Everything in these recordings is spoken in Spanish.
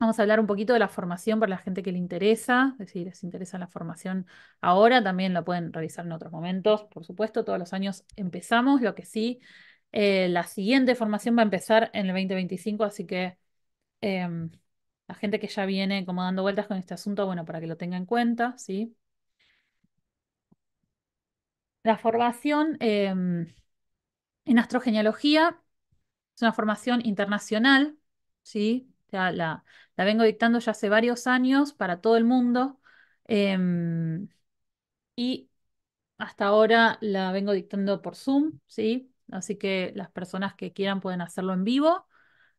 Vamos a hablar un poquito de la formación para la gente que le interesa, es decir, les interesa la formación ahora, también la pueden revisar en otros momentos, por supuesto, todos los años empezamos, lo que sí, eh, la siguiente formación va a empezar en el 2025, así que em, la gente que ya viene como dando vueltas con este asunto, bueno, para que lo tenga en cuenta, ¿sí? La formación em, en astrogenealogía es una formación internacional, ¿sí? la, la vengo dictando ya hace varios años para todo el mundo em, y hasta ahora la vengo dictando por Zoom, ¿sí? Así que las personas que quieran pueden hacerlo en vivo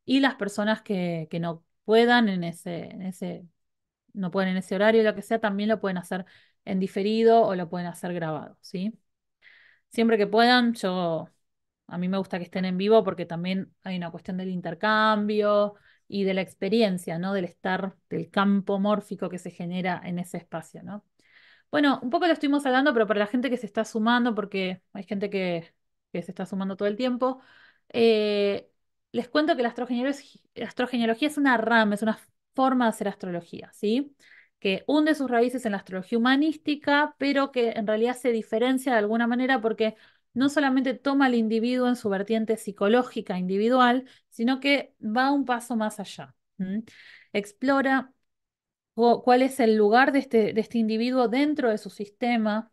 y las personas que, no puedan en ese, en ese, no pueden en ese horario, lo que sea, también lo pueden hacer en diferido o lo pueden hacer grabado, ¿sí? Siempre que puedan, yo a mí me gusta que estén en vivo porque también hay una cuestión del intercambio y de la experiencia, ¿no? Del estar, del campo mórfico que se genera en ese espacio, ¿no? Bueno, un poco lo estuvimos hablando, pero para la gente que se está sumando, porque hay gente que, se está sumando todo el tiempo, eh, les cuento que la astrogenealogía es una rama, es una forma de hacer astrología, ¿sí? que hunde sus raíces en la astrología humanística, pero que en realidad se diferencia de alguna manera porque no solamente toma al individuo en su vertiente psicológica individual, sino que va un paso más allá. Explora cuál es el lugar este, de este, individuo dentro de su sistema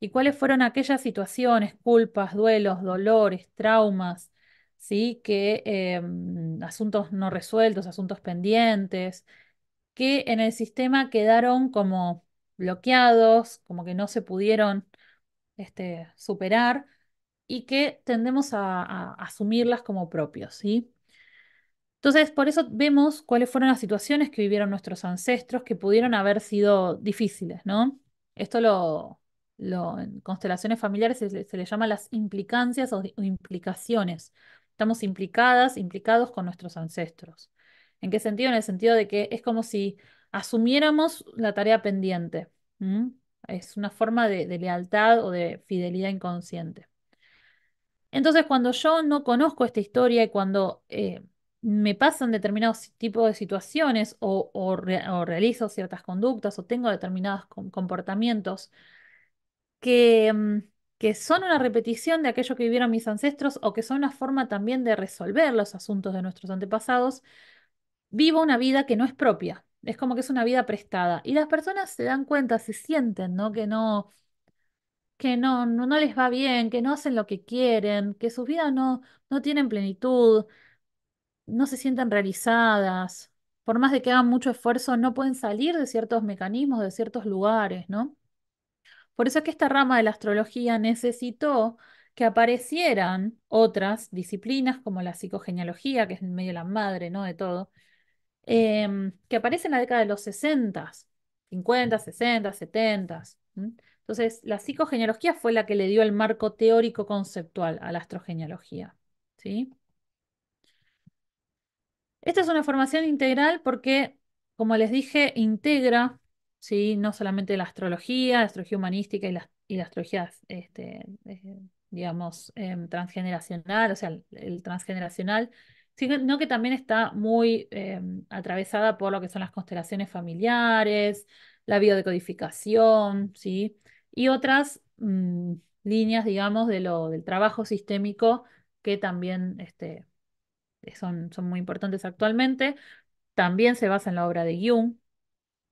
y cuáles fueron aquellas situaciones, culpas, duelos, dolores, traumas, ¿sí? que em, asuntos no resueltos, asuntos pendientes, que en el sistema quedaron como bloqueados, como que no se pudieron este, superar y que tendemos a, asumirlas como propios, Entonces, por eso vemos cuáles fueron las situaciones que vivieron nuestros ancestros que pudieron haber sido difíciles, Esto lo, en constelaciones familiares se, le llama las implicancias o, implicaciones. Estamos implicadas, implicados con nuestros ancestros. ¿En qué sentido? En el sentido de que es como si asumiéramos la tarea pendiente. Es una forma de lealtad o de fidelidad inconsciente. Entonces, cuando yo no conozco esta historia y cuando eh, me pasan determinados tipos de situaciones o, realizo ciertas conductas o tengo determinados comportamientos que, mm, que son una repetición de aquello que vivieron mis ancestros o que son una forma también de resolver los asuntos de nuestros antepasados, vivo una vida que no es propia. Es como que es una vida prestada. Y las personas se dan cuenta, se sienten, ¿no? Que no, que no, no, les va bien, que no hacen lo que quieren, que sus vidas no, no tienen plenitud, no se sientan realizadas. Por más de que hagan mucho esfuerzo, no pueden salir de ciertos mecanismos, de ciertos lugares, ¿no? Por eso es que esta rama de la astrología necesitó que aparecieran otras disciplinas como la psicogenealogía, que es en medio la madre, ¿no? De todo, em, que aparece en la década de los 60, 50, 60, 70. Entonces, la psicogenealogía fue la que le dio el marco teórico conceptual a la astrogenealogía. ¿sí? Esta es una formación integral porque, como les dije, integra ¿sí? no solamente la astrología, la astrología humanística y la, y astrología, este, eh, digamos, em, transgeneracional, o sea, el, transgeneracional, sino que también está muy em, atravesada por lo que son las constelaciones familiares, la biodecodificación, ¿sí? y otras mm, líneas, digamos, de lo, del trabajo sistémico que también este, son, son muy importantes actualmente. También se basa en la obra de Jung,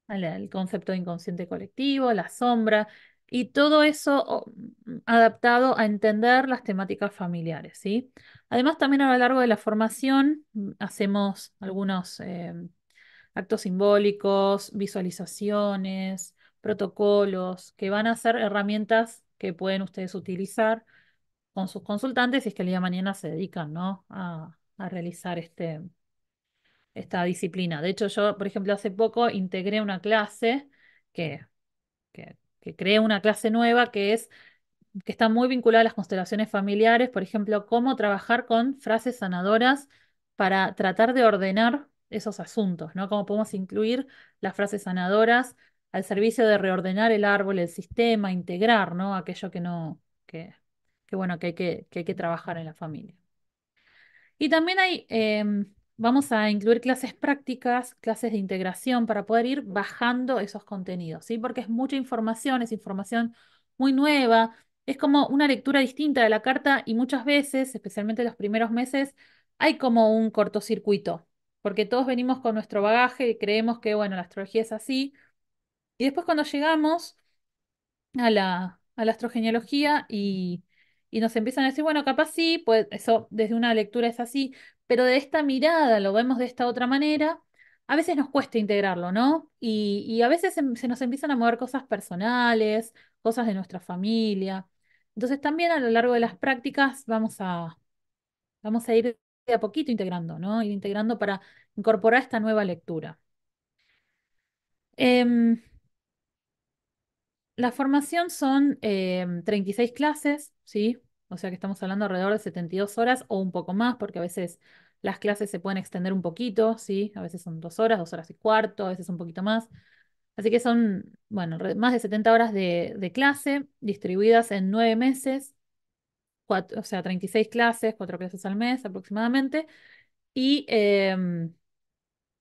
el, concepto de inconsciente colectivo, la sombra, y todo eso mm, adaptado a entender las temáticas familiares, ¿sí? Además, también a lo largo de la formación mm, hacemos algunos em, actos simbólicos, visualizaciones, protocolos, que van a ser herramientas que pueden ustedes utilizar con sus consultantes si es que el día de mañana se dedican ¿no? a, realizar este, esta disciplina. De hecho, yo, por ejemplo, hace poco integré una clase que, que, creé una clase nueva que es que está muy vinculada a las constelaciones familiares, por ejemplo, cómo trabajar con frases sanadoras para tratar de ordenar esos asuntos, ¿no? Cómo podemos incluir las frases sanadoras al servicio de reordenar el árbol, el sistema, integrar, ¿no? Aquello que no, que, bueno, que hay que, trabajar en la familia. Y también hay, em, vamos a incluir clases prácticas, clases de integración para poder ir bajando esos contenidos, ¿sí? Porque es mucha información, es información muy nueva, es como una lectura distinta de la carta y muchas veces, especialmente los primeros meses, hay como un cortocircuito, porque todos venimos con nuestro bagaje y creemos que, bueno, la astrología es así, y después cuando llegamos a la, a la y, nos empiezan a decir, bueno, capaz sí, pues eso desde una lectura es así, pero de esta mirada lo vemos de esta otra manera, a veces nos cuesta integrarlo, ¿no? Y, a veces se, nos empiezan a mover cosas personales, cosas de nuestra familia. Entonces también a lo largo de las prácticas vamos a, vamos a ir de a poquito integrando, ¿no? Ir integrando para incorporar esta nueva lectura. Eh, la formación son 36 em, clases, ¿sí? O sea que estamos hablando alrededor de 72 horas o un poco más, porque a veces las clases se pueden extender un poquito, ¿sí? A veces son dos horas, dos horas y cuarto, a veces un poquito más. Así que son, bueno, más de 70 horas de, clase distribuidas en nueve meses, o sea, 36 clases, cuatro clases al mes aproximadamente, y em,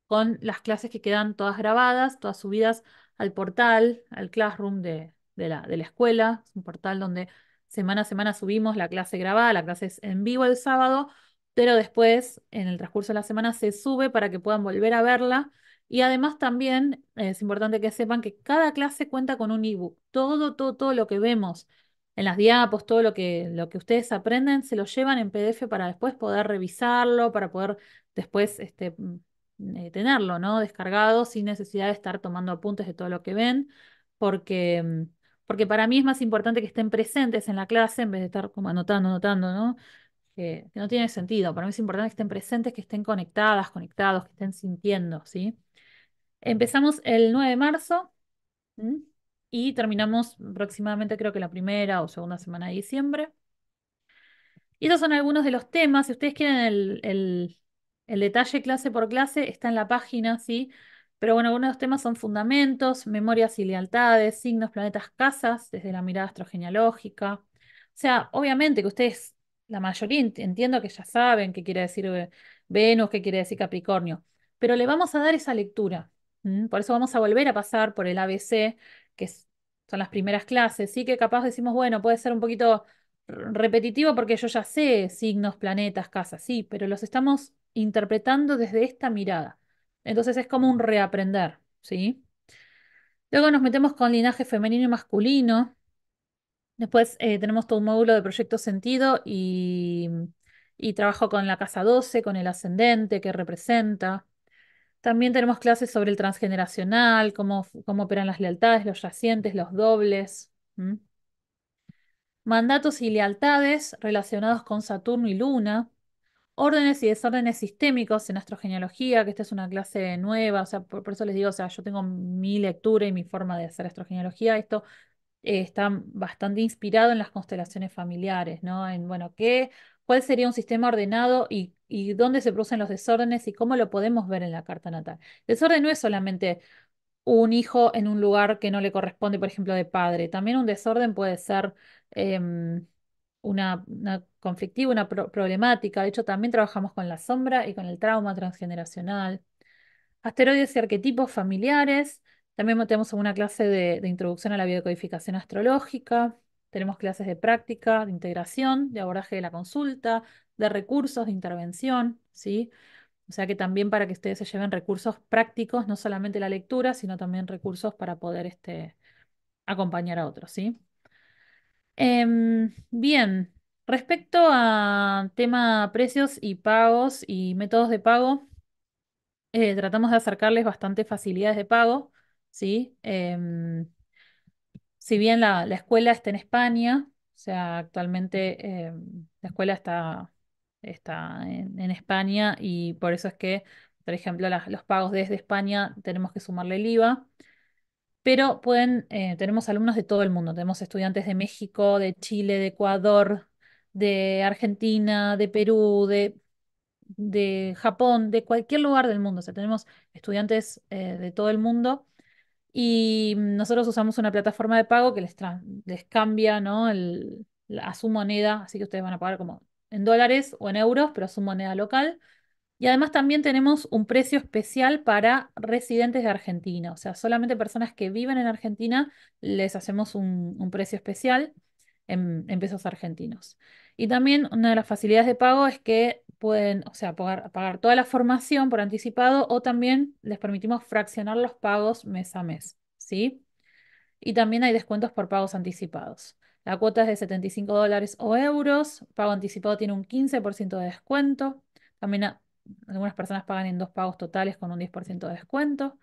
con las clases que quedan todas grabadas, todas subidas al portal, al classroom de, la, de la escuela. Es un portal donde semana a semana subimos la clase grabada, la clase es en vivo el sábado, pero después, en el transcurso de la semana, se sube para que puedan volver a verla. Y además también eh, es importante que sepan que cada clase cuenta con un ebook. Todo, todo, todo lo que vemos en las diapos, todo lo que, lo que ustedes aprenden, se lo llevan en PDF para después poder revisarlo, para poder después este, eh, tenerlo, ¿no? Descargado sin necesidad de estar tomando apuntes de todo lo que ven, porque, mm, porque para mí es más importante que estén presentes en la clase en vez de estar como anotando, anotando, ¿no? Que, no tiene sentido. Para mí es importante que estén presentes, que estén conectadas, conectados, que estén sintiendo, ¿sí? Empezamos el 9 de marzo. y terminamos aproximadamente creo que la primera o segunda semana de diciembre. Y esos son algunos de los temas. Si ustedes quieren el, el detalle clase por clase está en la página, ¿sí? Pero bueno, algunos de los temas son fundamentos, memorias y lealtades, signos, planetas, casas, desde la mirada astrogenealógica. O sea, obviamente que ustedes, la mayoría, entiendo que ya saben qué quiere decir eh, Venus, qué quiere decir Capricornio, pero le vamos a dar esa lectura. Por eso vamos a volver a pasar por el ABC, que son las primeras clases, sí que capaz decimos, bueno, puede ser un poquito mm, repetitivo porque yo ya sé signos, planetas, casas, sí, pero los estamos interpretando desde esta mirada. Entonces es como un reaprender, ¿sí? Luego nos metemos con linaje femenino y masculino. Después eh, tenemos todo un módulo de proyecto sentido y, trabajo con la casa 12, con el ascendente que representa. También tenemos clases sobre el transgeneracional, cómo, cómo operan las lealtades, los yacientes, los dobles. Mandatos y lealtades relacionados con Saturno y Luna órdenes y desórdenes sistémicos en astrogenealogía, que esta es una clase nueva, o sea, por, eso les digo, o sea, yo tengo mi lectura y mi forma de hacer astrogenealogía, esto eh, está bastante inspirado en las constelaciones familiares, ¿no? En, bueno, ¿qué, cuál sería un sistema ordenado y, dónde se producen los desórdenes y cómo lo podemos ver en la carta natal. Desorden no es solamente un hijo en un lugar que no le corresponde, por ejemplo, de padre, también un desorden puede ser... Em, una, conflictiva, una problemática. De hecho, también trabajamos con la sombra y con el trauma transgeneracional. Asteroides y arquetipos familiares. También tenemos una clase de, de introducción a la biocodificación astrológica. Tenemos clases de práctica, de integración, de abordaje de la consulta, de recursos, de intervención, ¿sí? O sea que también para que ustedes se lleven recursos prácticos, no solamente la lectura, sino también recursos para poder este, acompañar a otros, ¿sí? Em, bien, respecto a tema precios y pagos y métodos de pago, eh, tratamos de acercarles bastante facilidades de pago, ¿sí? Em, si bien la, escuela está en España, o sea, actualmente em, la escuela está, está en, España y por eso es que, por ejemplo, los pagos desde España tenemos que sumarle el IVA pero pueden, eh, tenemos alumnos de todo el mundo, tenemos estudiantes de México, de Chile, de Ecuador, de Argentina, de Perú, de, Japón, de cualquier lugar del mundo, o sea, tenemos estudiantes eh, de todo el mundo y mm, nosotros usamos una plataforma de pago que les, cambia ¿no? a su moneda, así que ustedes van a pagar como en dólares o en euros, pero a su moneda local y además también tenemos un precio especial para residentes de Argentina, o sea, solamente personas que viven en Argentina les hacemos un, precio especial en, pesos argentinos. Y también una de las facilidades de pago es que pueden, o sea, pagar, toda la formación por anticipado o también les permitimos fraccionar los pagos mes a mes, ¿sí? Y también hay descuentos por pagos anticipados. La cuota es de 75 dólares o euros, pago anticipado tiene un 15% de descuento. También algunas personas pagan en dos pagos totales con un 10% de descuento.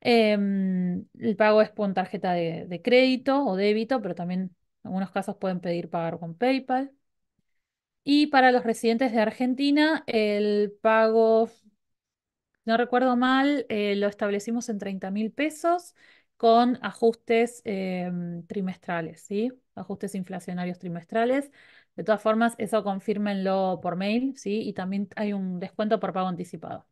Em, el pago es con tarjeta de, crédito o débito, pero también en algunos casos pueden pedir pagar con PayPal. Y para los residentes de Argentina, el pago, no recuerdo mal, eh, lo establecimos en 30 mil pesos con ajustes em, trimestrales, ¿sí? Ajustes inflacionarios trimestrales. De todas formas, eso confírmenlo por mail, ¿sí? Y también hay un descuento por pago anticipado.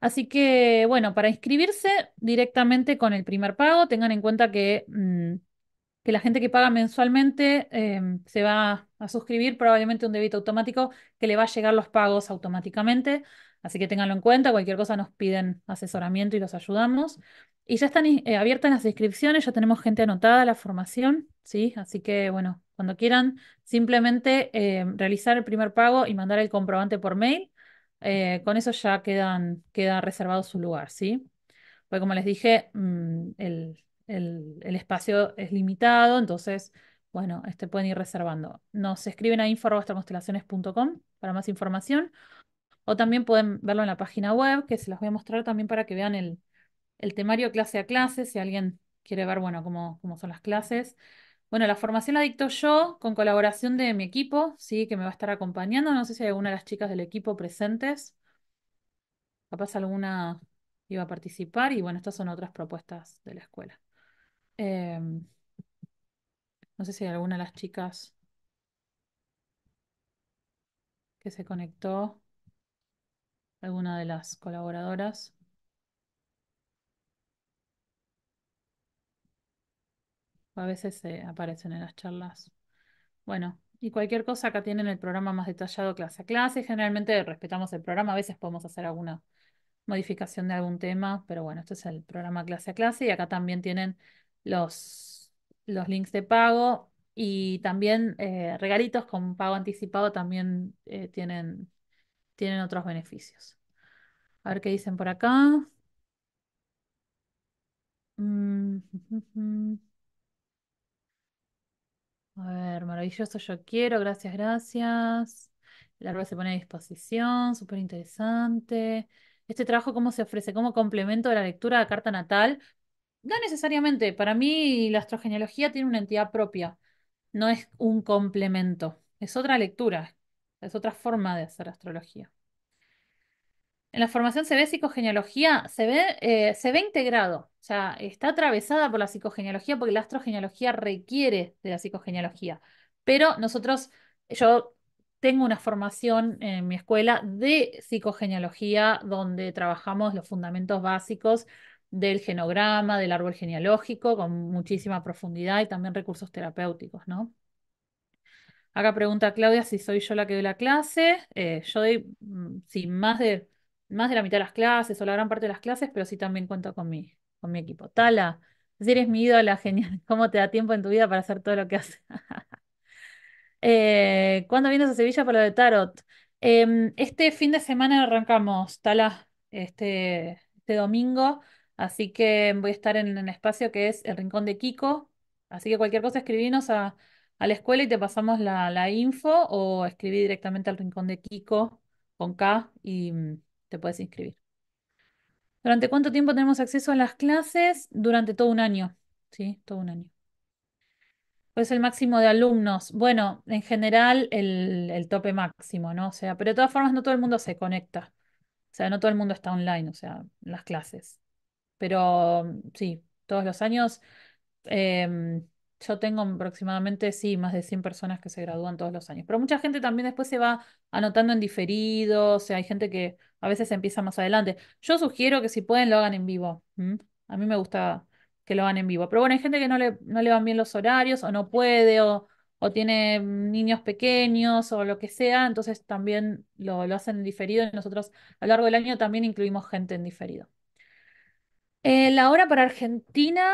Así que, bueno, para inscribirse directamente con el primer pago, tengan en cuenta que, mm, que la gente que paga mensualmente em, se va a suscribir probablemente un débito automático que le va a llegar los pagos automáticamente. Así que tenganlo en cuenta, cualquier cosa nos piden asesoramiento y los ayudamos. Y ya están eh, abiertas las inscripciones, ya tenemos gente anotada a la formación, ¿sí? Así que, bueno, cuando quieran, simplemente eh, realizar el primer pago y mandar el comprobante por mail. Eh, con eso ya quedan, queda reservado su lugar, ¿sí? Pues como les dije, mm, el, espacio es limitado, entonces, bueno, este pueden ir reservando. Nos escriben a info.constelaciones.com para más información. O también pueden verlo en la página web, que se las voy a mostrar también para que vean el, temario clase a clase, si alguien quiere ver, bueno, cómo, cómo son las clases. Bueno, la formación la dicto yo con colaboración de mi equipo, sí, que me va a estar acompañando. No sé si hay alguna de las chicas del equipo presentes. Capaz alguna iba a participar y bueno, estas son otras propuestas de la escuela. Em, no sé si hay alguna de las chicas que se conectó, alguna de las colaboradoras. a veces se aparecen en las charlas. Bueno, y cualquier cosa acá tienen el programa más detallado clase a clase. Generalmente respetamos el programa, a veces podemos hacer alguna modificación de algún tema, pero bueno, este es el programa clase a clase y acá también tienen los, los links de pago y también eh, regalitos con pago anticipado también eh, tienen, tienen otros beneficios. A ver qué dicen por acá. Mm, A ver, maravilloso, yo quiero, gracias, gracias. La rueda se pone a disposición, súper interesante. ¿Este trabajo cómo se ofrece? ¿Como complemento de la lectura de carta natal? No necesariamente, para mí la astrogenealogía tiene una entidad propia, no es un complemento, es otra lectura, es otra forma de hacer astrología. En la formación se ve psicogenealogía, se ve, eh, se ve integrado, o sea, está atravesada por la psicogenealogía porque la astrogenealogía requiere de la psicogenealogía. Pero nosotros, yo tengo una formación en mi escuela de psicogenealogía donde trabajamos los fundamentos básicos del genograma, del árbol genealógico, con muchísima profundidad y también recursos terapéuticos, ¿no? Acá pregunta Claudia si soy yo la que doy la clase. Eh, yo doy, mm, sin más de más de la mitad de las clases o la gran parte de las clases, pero sí también cuento con mi, con mi equipo. Tala, si eres mi ídola, genial. ¿Cómo te da tiempo en tu vida para hacer todo lo que haces? Eh, ¿Cuándo vienes a Sevilla por lo de Tarot? Em, este fin de semana arrancamos, Tala, este, este domingo. Así que voy a estar en el espacio que es el Rincón de Kiko. Así que cualquier cosa escribinos a, la escuela y te pasamos la, la info o escribí directamente al Rincón de Kiko con K y te puedes inscribir. ¿Durante cuánto tiempo tenemos acceso a las clases? Durante todo un año, ¿sí? Todo un año. ¿Cuál es el máximo de alumnos? Bueno, en general el, tope máximo, ¿no? O sea, pero de todas formas no todo el mundo se conecta. O sea, no todo el mundo está online, o sea, las clases. Pero sí, todos los años em, yo tengo aproximadamente, sí, más de 100 personas que se gradúan todos los años. Pero mucha gente también después se va anotando en diferido, o sea, hay gente que a veces empieza más adelante. Yo sugiero que si pueden lo hagan en vivo. A mí me gusta que lo hagan en vivo. Pero bueno, hay gente que no le, no le van bien los horarios o no puede o, tiene niños pequeños o lo que sea. Entonces también lo, hacen en diferido y nosotros a lo largo del año también incluimos gente en diferido. Eh, la hora para Argentina,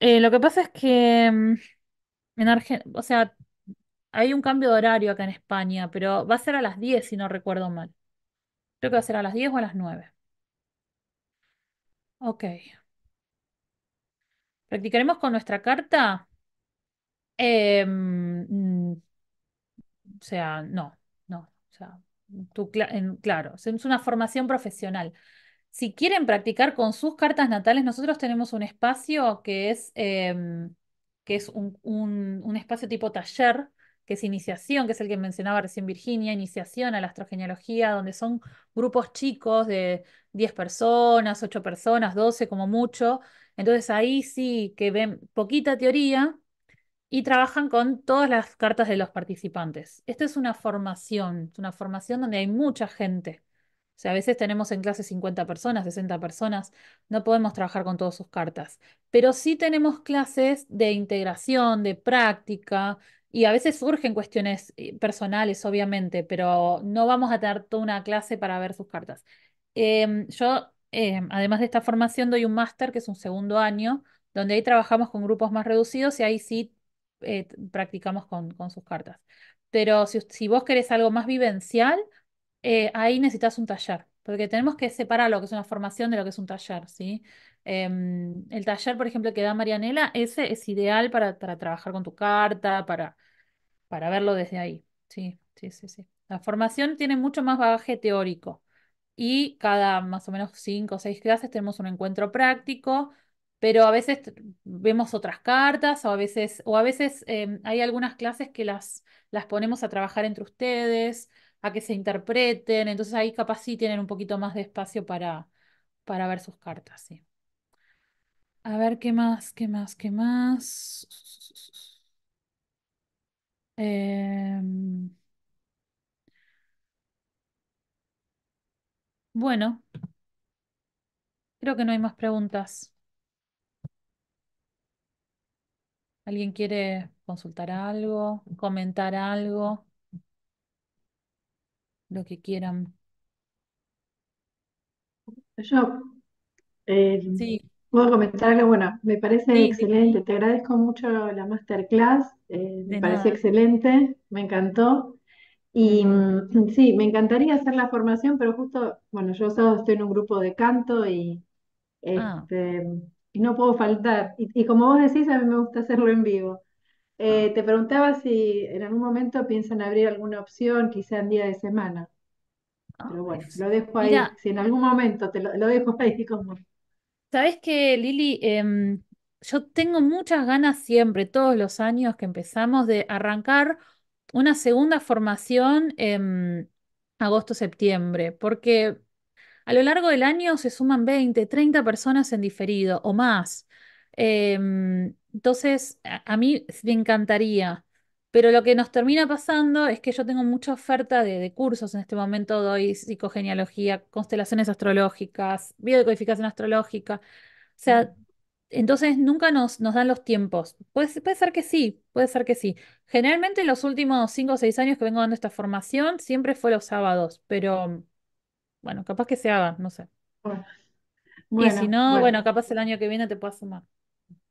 eh, lo que pasa es que mm, en o sea, hay un cambio de horario acá en España, pero va a ser a las 10 si no recuerdo mal. Creo que va a ser a las 10 o a las 9. Ok. Practicaremos con nuestra carta. Em, mm, o sea, no, no. O sea, claro, es una formación profesional. Si quieren practicar con sus cartas natales, nosotros tenemos un espacio que es, em, que es un espacio tipo taller que es iniciación, que es el que mencionaba recién Virginia, iniciación a la astrogenealogía, donde son grupos chicos de 10 personas, 8 personas, 12 como mucho. Entonces ahí sí que ven poquita teoría y trabajan con todas las cartas de los participantes. Esta es una formación, es una formación donde hay mucha gente. O sea, a veces tenemos en clase 50 personas, 60 personas, no podemos trabajar con todas sus cartas, pero sí tenemos clases de integración, de práctica, y a veces surgen cuestiones eh, personales, obviamente, pero no vamos a tener toda una clase para ver sus cartas. Em, yo, em, además de esta formación, doy un máster, que es un segundo año, donde ahí trabajamos con grupos más reducidos y ahí sí eh, practicamos con, sus cartas. Pero si, si, vos querés algo más vivencial, eh, ahí necesitas un taller, porque tenemos que separar lo que es una formación de lo que es un taller, ¿sí? Em, el taller, por ejemplo, que da Marianela, ese es ideal para, trabajar con tu carta, para, para verlo desde ahí. Sí, sí, sí, sí. La formación tiene mucho más bagaje teórico y cada más o menos cinco o seis clases tenemos un encuentro práctico, pero a veces vemos otras cartas o a veces, veces em, hay algunas clases que las, las ponemos a trabajar entre ustedes, a que se interpreten, entonces ahí capaz sí tienen un poquito más de espacio para, para ver sus cartas, sí. A ver, ¿qué más? ¿Qué más? ¿Qué más? Em, bueno, creo que no hay más preguntas. ¿Alguien quiere consultar algo, comentar algo, lo que quieran? Yo, eh, Sí. Puedo comentar algo, bueno, me parece excelente, te agradezco mucho la masterclass, eh, me pareció parece excelente, me encantó. Y mm, sí, me encantaría hacer la formación, pero justo, bueno, yo solo estoy en un grupo de canto y, ah. este, no puedo faltar. Y, como vos decís, a mí me gusta hacerlo en vivo. Eh, ah. te preguntaba si en algún momento piensan abrir alguna opción, quizá en día de semana, ah, pero bueno, lo dejo ahí, si en algún momento te lo, dejo ahí como... Sabes que, Lili, em, yo tengo muchas ganas siempre, todos los años que empezamos, de arrancar una segunda formación en agosto-septiembre, porque a lo largo del año se suman 20, 30 personas en diferido o más. Em, entonces, a mí me encantaría. Pero lo que nos termina pasando es que yo tengo mucha oferta de, cursos en este momento, doy psicogenealogía, constelaciones astrológicas, biodecodificación astrológica. O sea, entonces nunca nos, nos dan los tiempos. Puede, puede ser que sí, puede ser que sí. Generalmente en los últimos cinco o seis años que vengo dando esta formación siempre fue los sábados, pero bueno, capaz que se hagan, no sé. y si no, bueno. capaz el año que viene te puedo sumar.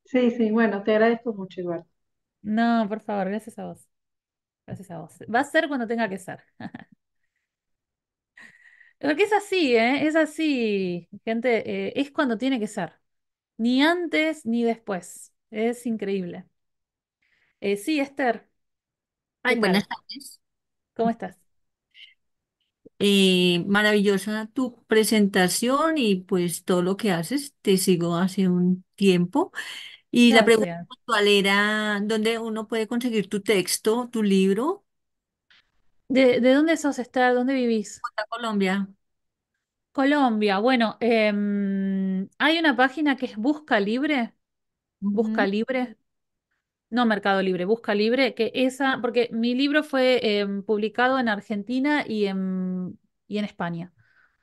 Sí, sí, bueno, te agradezco mucho igual. No, por favor, gracias a vos. Gracias a vos. Va a ser cuando tenga que ser. Porque es así, ¿eh? Es así, gente. Eh, es cuando tiene que ser. Ni antes ni después. Es increíble. Eh, sí, Esther, Ay, buenas tardes. ¿Cómo estás? maravillosa tu presentación y pues todo lo que haces. Te sigo hace un tiempo y la ah, pregunta puntual era, ¿dónde uno puede conseguir tu texto, tu libro? ¿De, dónde sos, está ¿Dónde vivís? Colombia. Colombia. Bueno, em, hay una página que es Busca Libre. Busca Libre. No Mercado Libre, Busca Libre, que esa, porque mi libro fue em, publicado en Argentina y en, en España.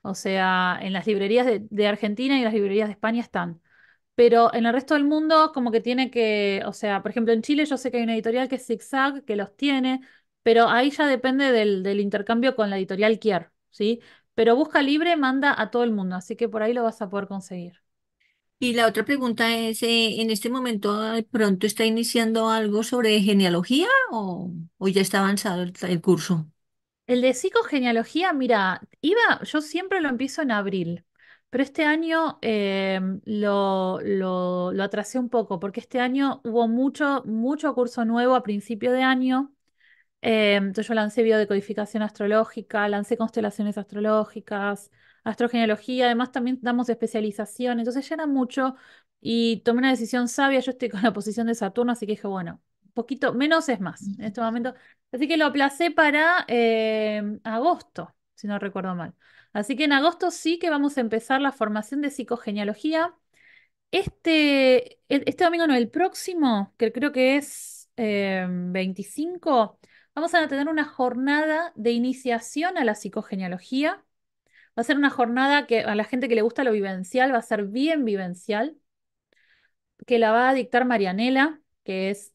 O sea, en las librerías de, de Argentina y las librerías de España están pero en el resto del mundo como que tiene que, o sea, por ejemplo en Chile yo sé que hay una editorial que es ZigZag, que los tiene, pero ahí ya depende del, intercambio con la editorial Kier, ¿sí? Pero Busca Libre manda a todo el mundo, así que por ahí lo vas a poder conseguir. Y la otra pregunta es, eh, ¿en este momento ah, pronto está iniciando algo sobre genealogía o, ya está avanzado el, el curso? El de psicogenealogía, mira, iba, yo siempre lo empiezo en abril, pero este año eh, lo, lo, atrasé un poco, porque este año hubo mucho, mucho curso nuevo a principio de año. Eh, entonces yo lancé biodecodificación astrológica, lancé constelaciones astrológicas, astrogenealogía, además también damos especialización, entonces ya era mucho y tomé una decisión sabia, yo estoy con la posición de Saturno, así que dije, bueno, poquito, menos es más en este momento. Así que lo aplacé para eh, agosto, si no recuerdo mal. Así que en agosto sí que vamos a empezar la formación de psicogenealogía. Este, e-, este domingo, no, el próximo, que creo que es 25, em, vamos a tener una jornada de iniciación a la psicogenealogía. Va a ser una jornada que a la gente que le gusta lo vivencial va a ser bien vivencial, que la va a dictar Marianela, que es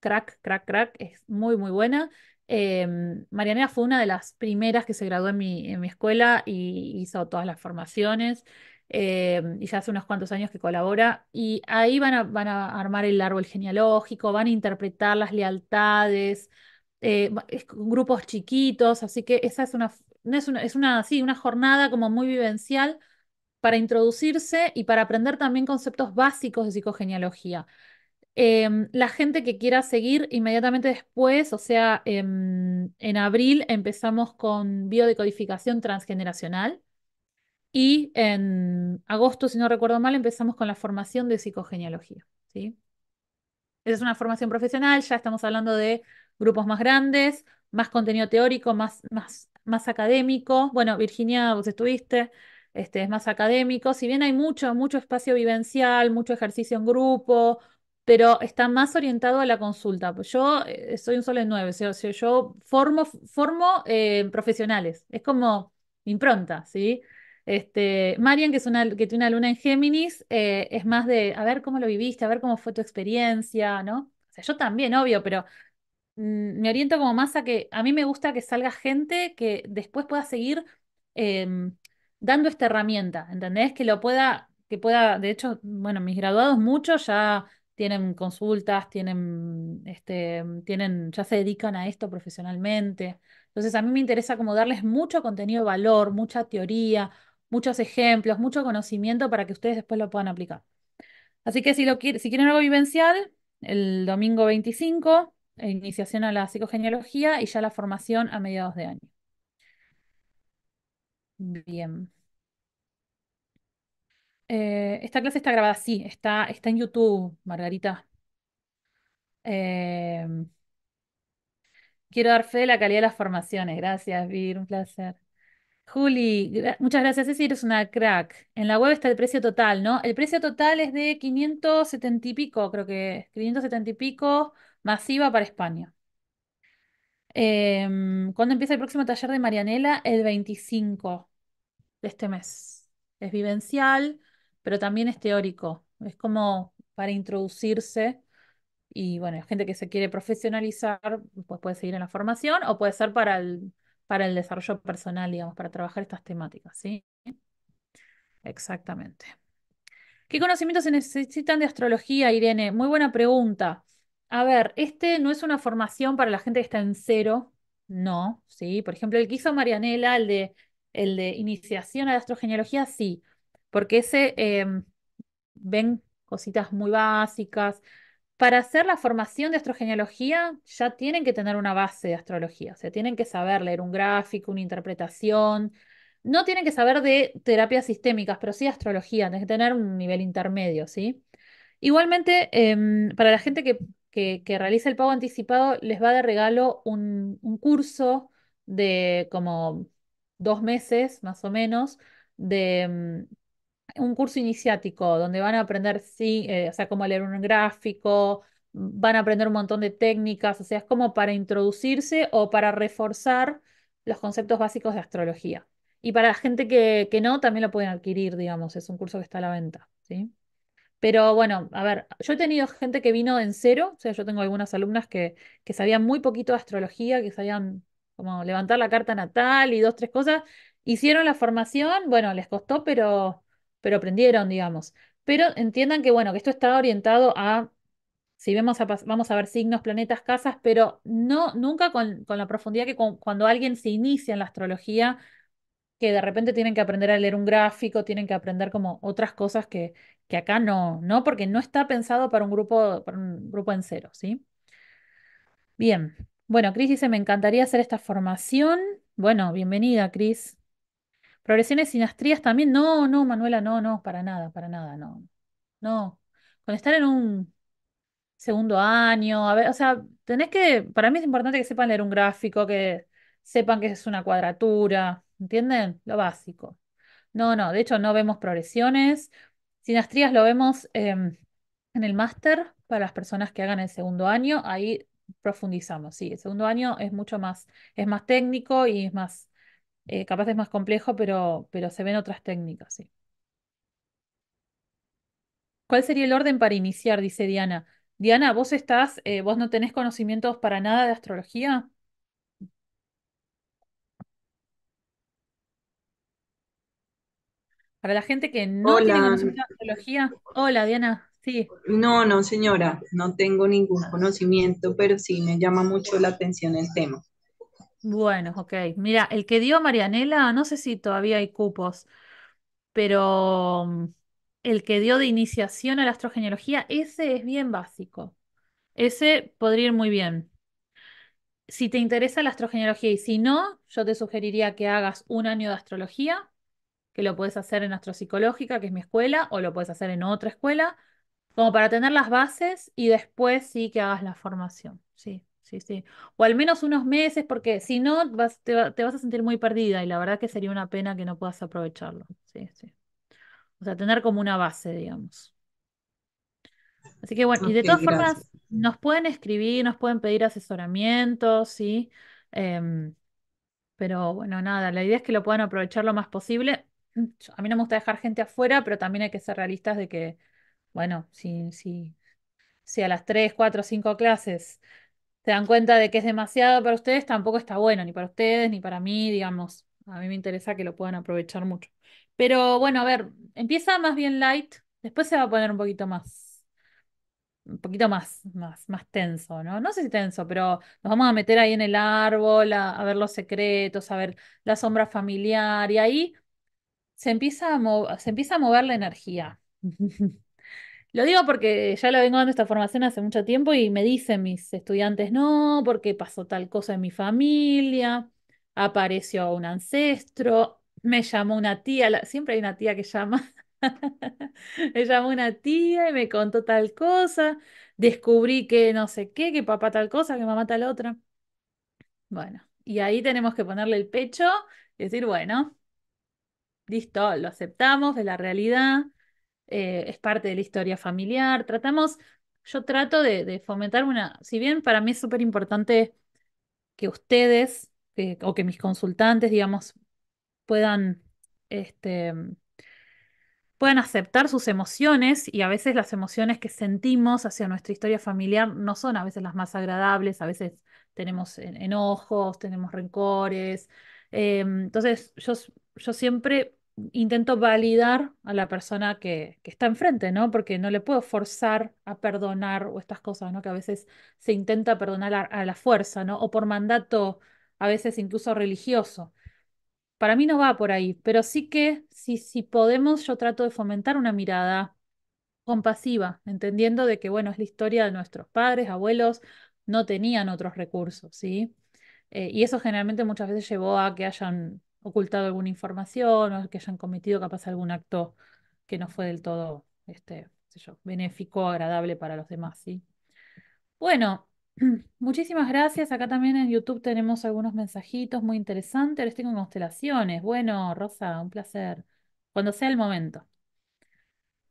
crack, crack, crack, es muy, muy buena. Em, Marianela fue una de las primeras que se graduó en mi, escuela y hizo todas las formaciones. Em, y ya hace unos cuantos años que colabora, y ahí van a, armar el árbol genealógico, van a interpretar las lealtades, eh, grupos chiquitos, así que esa es una, es una, una jornada como muy vivencial para introducirse y para aprender también conceptos básicos de psicogenealogía. Em, la gente que quiera seguir inmediatamente después, o sea, em, en, abril empezamos con biodecodificación transgeneracional y en agosto, si no recuerdo mal, empezamos con la formación de psicogenealogía. ¿sí? Esa es una formación profesional, ya estamos hablando de grupos más grandes, más contenido teórico, más, académico. Bueno, Virginia, vos estuviste. Este, es más académico, si bien hay mucho, mucho espacio vivencial, mucho ejercicio en grupo, pero está más orientado a la consulta. Pues yo eh, soy un solo en nueve, o yo formo, formo eh, profesionales, es como impronta, ¿sí? Este, Marian, que, es una, que tiene una luna en Géminis, eh, es más de, a ver cómo lo viviste, a ver cómo fue tu experiencia, ¿no? O sea, yo también, obvio, pero mm, me oriento como más a que a mí me gusta que salga gente que después pueda seguir em, dando esta herramienta, ¿entendés? Que lo pueda, que pueda, de hecho, bueno, mis graduados muchos ya tienen consultas, tienen, este, tienen, ya se dedican a esto profesionalmente. Entonces a mí me interesa como darles mucho contenido de valor, mucha teoría, muchos ejemplos, mucho conocimiento para que ustedes después lo puedan aplicar. Así que si, lo si quieren algo vivencial, el domingo 25, eh, iniciación a la psicogenealogía y ya la formación a mediados de año. Bien. Eh, esta clase está grabada, sí, está, está en YouTube, Margarita. Eh, quiero dar fe de la calidad de las formaciones. Gracias, Vir, un placer. Juli, muchas gracias, Ceci, eres una crack. En la web está el precio total, ¿no? El precio total es de 570 y pico, creo que 570 y pico, masiva para España. Em, ¿cuándo empieza el próximo taller de Marianela? El 25 de este mes. Es vivencial pero también es teórico. Es como para introducirse y bueno, la gente que se quiere profesionalizar, pues puede seguir en la formación o puede ser para el, para el desarrollo personal, digamos, para trabajar estas temáticas, ¿sí? Exactamente. ¿Qué conocimientos se necesitan de astrología, Irene? Muy buena pregunta. A ver, este no es una formación para la gente que está en cero, no, ¿sí? Por ejemplo, el que hizo Marianela, el de, el de iniciación a la astrogenealogía, sí porque ese em, ven cositas muy básicas. Para hacer la formación de astrogenealogía ya tienen que tener una base de astrología, o sea, tienen que saber leer un gráfico, una interpretación. No tienen que saber de terapias sistémicas, pero sí astrología, tienen que tener un nivel intermedio, ¿sí? Igualmente, em, para la gente que, realiza el pago anticipado, les va de regalo un, un curso de como dos meses, más o menos, de, em, un curso iniciático donde van a aprender, sí, eh, o sea, cómo leer un gráfico, van a aprender un montón de técnicas, o sea, es como para introducirse o para reforzar los conceptos básicos de astrología. Y para la gente que, no, también lo pueden adquirir, digamos, es un curso que está a la venta, ¿sí? Pero bueno, a ver, yo he tenido gente que vino en cero, o sea, yo tengo algunas alumnas que, que sabían muy poquito de astrología, que sabían como levantar la carta natal y dos, tres cosas. Hicieron la formación, bueno, les costó, pero pero aprendieron, digamos. Pero entiendan que, bueno, que esto está orientado a, si vemos vamos a ver signos, planetas, casas, pero no, nunca con, con la profundidad que cuando alguien se inicia en la astrología, que de repente tienen que aprender a leer un gráfico, tienen que aprender como otras cosas que, que acá no, ¿no? Porque no está pensado para un grupo, para un grupo en cero, ¿sí? Bien. Bueno, Cris dice, me encantaría hacer esta formación. Bueno, bienvenida, Cris. Progresiones sinastrías también. No, no, Manuela, no, no, para nada, para nada, no. No. Con estar en un segundo año, a ver, o sea, tenés que, para mí es importante que sepan leer un gráfico, que sepan que es una cuadratura, ¿entienden? Lo básico. No, no, de hecho no vemos progresiones. Sinastrías lo vemos em, en el máster para las personas que hagan el segundo año, ahí profundizamos, sí, el segundo año es mucho más, es más técnico y es más eh, capaz es más complejo, pero, pero se ven otras técnicas, sí. ¿Cuál sería el orden para iniciar? Dice Diana. Diana, vos estás, eh, vos no tenés conocimientos para nada de astrología. Para la gente que no tiene conocimiento de astrología. Hola, Diana. Sí. no, no, señora, no tengo ningún conocimiento, pero sí me llama mucho la atención el tema. Bueno, ok. Mira, el que dio Marianela, no sé si todavía hay cupos, pero mm, el que dio de iniciación a la astrogeneología, ese es bien básico. Ese podría ir muy bien. Si te interesa la astrogeneología y si no, yo te sugeriría que hagas un año de astrología, que lo puedes hacer en Astropsicológica, que es mi escuela, o lo puedes hacer en otra escuela, como para tener las bases y después sí que hagas la formación. Sí sí, sí. O al menos unos meses, porque si no, vas, te, vas a sentir muy perdida y la verdad que sería una pena que no puedas aprovecharlo. Sí, sí. O sea, tener como una base, digamos. Así que bueno, y de todas formas, nos pueden escribir, nos pueden pedir asesoramiento, ¿sí? Em, pero bueno, nada, la idea es que lo puedan aprovechar lo más posible. A mí no me gusta dejar gente afuera, pero también hay que ser realistas de que, bueno, si, si, si a las 3, 4, 5 clases se dan cuenta de que es demasiado para ustedes, tampoco está bueno, ni para ustedes, ni para mí, digamos. A mí me interesa que lo puedan aprovechar mucho. Pero bueno, a ver, empieza más bien light, después se va a poner un poquito más, un poquito más, más, más tenso, ¿no? No sé si tenso, pero nos vamos a meter ahí en el árbol, a, ver los secretos, a ver la sombra familiar, y ahí se empieza a, se empieza a mover la energía. Lo digo porque ya lo vengo dando esta formación hace mucho tiempo y me dicen mis estudiantes, no, porque pasó tal cosa en mi familia, apareció un ancestro, me llamó una tía, siempre hay una tía que llama. me llamó una tía y me contó tal cosa, descubrí que no sé qué, que papá tal cosa, que mamá tal otra. Bueno, y ahí tenemos que ponerle el pecho y decir, bueno, listo, lo aceptamos, es la realidad, eh, es parte de la historia familiar. Tratamos, yo trato de, fomentar una, si bien para mí es súper importante que ustedes o que mis consultantes, digamos, puedan, este, puedan aceptar sus emociones y a veces las emociones que sentimos hacia nuestra historia familiar no son a veces las más agradables, a veces tenemos enojos, tenemos rencores. Em, entonces, yo, yo siempre intento validar a la persona que, está enfrente, ¿no? Porque no le puedo forzar a perdonar o estas cosas, ¿no? Que a veces se intenta perdonar a, la fuerza, ¿no? O por mandato, a veces incluso religioso. Para mí no va por ahí, pero sí que si, si podemos, yo trato de fomentar una mirada compasiva, entendiendo de que, bueno, es la historia de nuestros padres, abuelos, no tenían otros recursos, ¿sí? Eh, y eso generalmente muchas veces llevó a que hayan ocultado alguna información o que hayan cometido capaz algún acto que no fue del todo este, sé yo, benéfico, agradable para los demás, ¿sí? Bueno, muchísimas gracias. Acá también en YouTube tenemos algunos mensajitos muy interesantes. Ahora estoy constelaciones. Bueno, Rosa, un placer. Cuando sea el momento.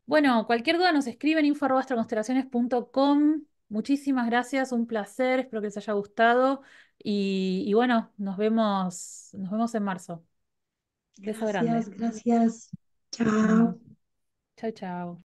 Bueno, cualquier duda nos escriben en info.astroconstelaciones.com Muchísimas gracias, un placer, espero que les haya gustado y, bueno, nos vemos, nos vemos en marzo. Beso Gracias, gracias. Chao. Chao, chao.